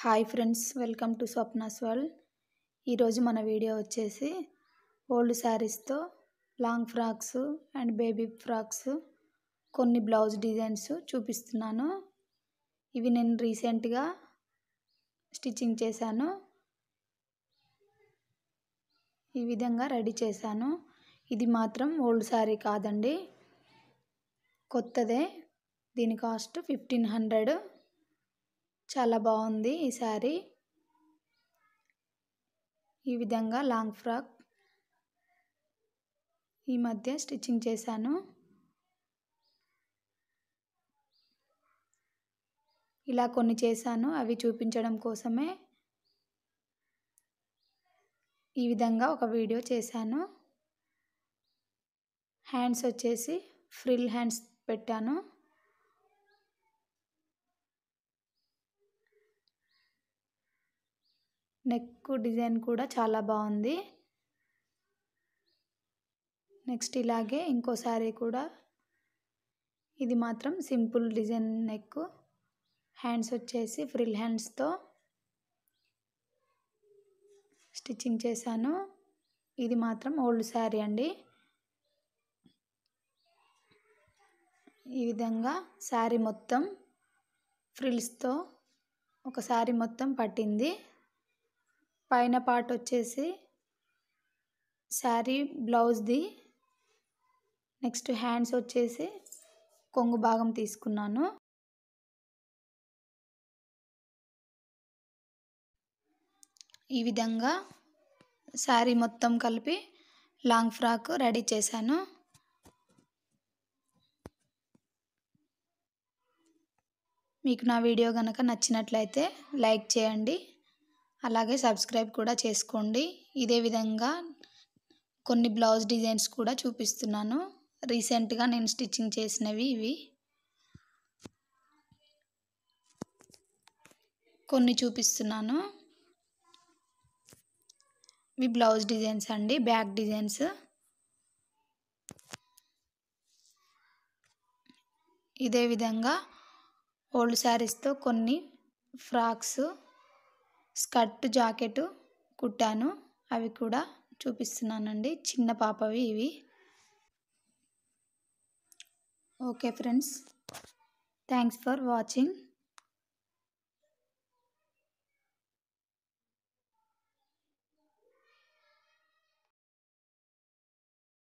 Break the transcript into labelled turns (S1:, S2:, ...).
S1: hi friends welcome to Swapna world ఈరోజు మన వీడియో వచ్చేసి ఓల్డ్ శారీస్తో long frocks and baby frocks కొన్ని బ్లౌజ్ డిజైన్స్ చూపిస్తున్నాను ఇవి నేను రీసెంట్గా స్టిచ్చింగ్ చేశాను ఈ విధంగా రెడీ చేశాను ఇది మాత్రం ఓల్డ్ శారీ కాదండి కొత్తదే దీని కాస్ట్ ఫిఫ్టీన్ హండ్రెడ్ చాలా బాగుంది ఈ శారీ ఈ విధంగా లాంగ్ ఫ్రాక్ ఈ మధ్య స్టిచ్చింగ్ చేశాను ఇలా కొన్ని చేశాను అవి చూపించడం కోసమే ఈ విధంగా ఒక వీడియో చేశాను హ్యాండ్స్ వచ్చేసి ఫ్రిల్ హ్యాండ్స్ పెట్టాను నెక్ డిజైన్ కూడా చాలా బాగుంది నెక్స్ట్ ఇలాగే ఇంకో శారీ కూడా ఇది మాత్రం సింపుల్ డిజైన్ నెక్ హ్యాండ్స్ వచ్చేసి ఫ్రిల్ హ్యాండ్స్తో స్టిచ్చింగ్ చేశాను ఇది మాత్రం ఓల్డ్ శారీ అండి ఈ విధంగా శారీ మొత్తం ఫ్రిల్స్తో ఒక శారీ మొత్తం పట్టింది పైన పార్ట్ వచ్చేసి శారీ బ్లౌజ్ది నెక్స్ట్ హ్యాండ్స్ వచ్చేసి కొంగు భాగం తీసుకున్నాను ఈ విధంగా శారీ మొత్తం కలిపి లాంగ్ ఫ్రాక్ రెడీ చేశాను మీకు నా వీడియో కనుక నచ్చినట్లయితే లైక్ చేయండి అలాగే సబ్స్క్రైబ్ కూడా చేసుకోండి ఇదే విధంగా కొన్ని బ్లౌజ్ డిజైన్స్ కూడా చూపిస్తున్నాను రీసెంట్గా నేను స్టిచ్చింగ్ చేసినవి ఇవి కొన్ని చూపిస్తున్నాను ఇవి బ్లౌజ్ డిజైన్స్ అండి బ్యాక్ డిజైన్స్ ఇదే విధంగా ఓల్డ్ శారీస్తో కొన్ని ఫ్రాక్స్ స్కర్ట్ జాకెట్ కుట్టాను అవి కూడా చూపిస్తున్నానండి చిన్న పాపవి ఇవి okay friends thanks for watching